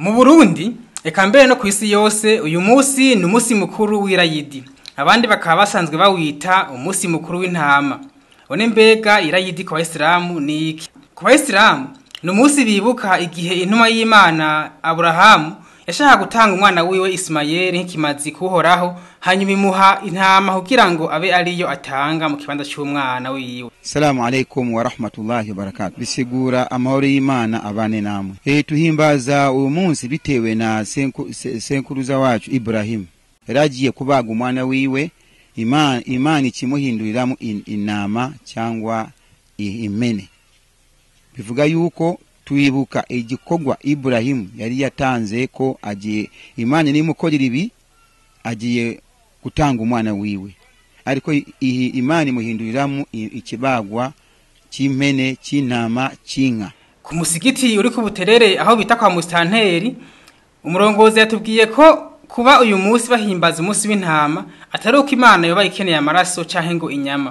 mu burundi reka no ku isi yose uyu munsi ni umunsi mukuru w'irayidi abandi bakaba basanzwe bawita umusi mukuru w'intama une mbega irayidi kwa bayisilamu ni iki ku bayisilamu ni bibuka igihe intumwa y'imana aburahamu yashaka gutanga umwana wiwe Ismael nk'ikimazi kuhoraho hanyuma imuha intama kugira ngo abe ariyo atanga mu kibanza cy'umwana wiwe Assalamu alaikum wa rahmatullahi wa barakatuh bisigura amahoro y'Imana abane namwe e tuhimbaza uyu munsi bitewe na senkuruza wacu Ibrahim yaragiye kubaga umwana wiwe imana imana ikimuhinduriramo intama cyangwa impene bivuga yuko twibuka igikorwa Ibrahim yari yatanze ko agiye imana nimukorera ibi agiye gutanga umwana wiwe ariko iyi imana imuhinduriramo ikibagwa cy'impene cy'intama cy'inka ku musigiti uri ku buterere aho bita kwa musitanteri umurongozi yatubwiye ko kuba uyu munsi bahimbaza umunsi w'intama atari uko imana yoba ikeneye amaraso cyangwa ngo inyama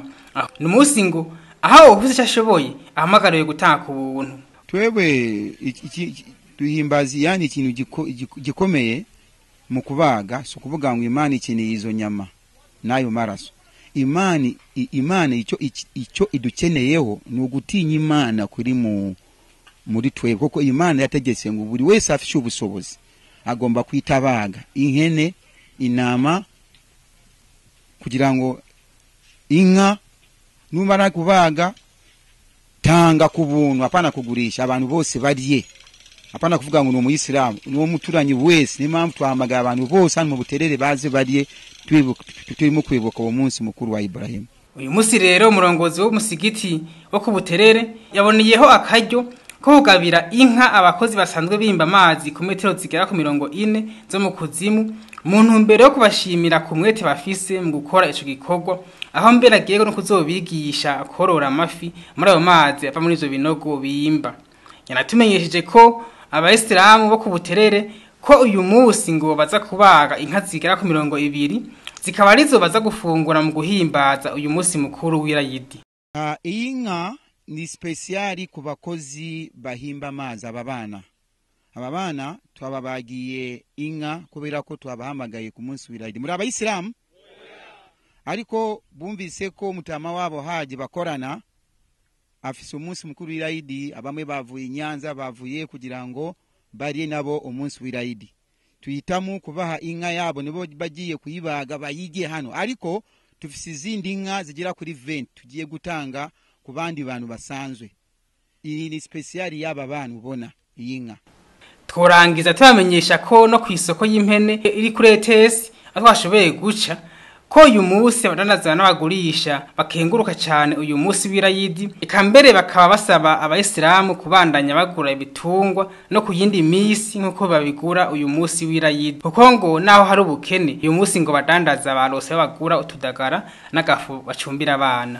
ni umunsi ngo aho ubuze icyo ashoboye ahamagariwe gutanga ku buntu twebwe duhimbaza iyandi ikintu gikomeye mu kubaga si ukuvuga ngo imana ikeneye izo nyama n'ayo maraso imana icyo idukeneyeho ni ugutinya imana kuri mu muri twebwe kuko imana yategetse ngo buri wese afite ubushobozi agomba kwitabaga ihene inama kugira ngo inka numara kubaga tanga ku buntu hapana kugurisha abantu bose bariye hapana kuvuga ngo ni umuyisilamu ni umuturanyi wese niyo mpamvu twahamagara abantu bose hano mu buterere baze bariye turimo kwibuka uwo munsi mukuru wa iburayimu uyu munsi rero umurongozi w'umusigiti wo ku buterere yaboneyeho akaryo ko kugabira inka abakozi basanzwe bimba amazi ku metero zigera ku mirongo ine zo mu kuzimu mu ntumbero yo kubashimira ku mwete bafise mu gukora icyo gikorwa aho mbere agiye no kuzobigisha korora amafi muri ayo mazi ava muri izo binogo bimba yanatumenyesheje ko abayisilamu bo ku buterere ko uyu munsi ngo baza kubaga inka zigera ku mirongo ibiri zikaba arizo baza gufungura mu guhimbaza uyu munsi mukuru w'irayidi ah, iyi nka ni sipesiyari ku bakozi bahimba amazi aba bana aba bana twababagiye inka kubera ko twabahamagaye ku munsi w'irahira muri abayisilamu ariko bumvise ko mutama wabo haje bakorana afise umunsi mukuru w'irayidi abamwe bavuye i nyanza bavuye kugira ngo barye nabo umunsi w'irayidi tuhitamo kubaha inka yabo nibo bagiye kuyibaga bayige hano ariko tufise izindi nka zigera kuri venti tugiye gutanga ku bandi bantu basanzwe iyi ni sipesiyari y'aba bana ubona iyi nka tworangiza tubamenyesha ko no ku isoko y'imene iri kuri etesi twashoboye guca ko uyu munsi abadandaza n'abagurisha bakenguruka cyane uyu munsi w'irayidi reka mbere bakaba basaba abayisilamu kubandanya bagura ibitungwa no ku yindi minsi nk'uko babigura uyu munsi w'irayidi kuko ngo naho hari ubukene uyu munsi ngo badandaza barose bagura utudagara n'agafu bacumbira abana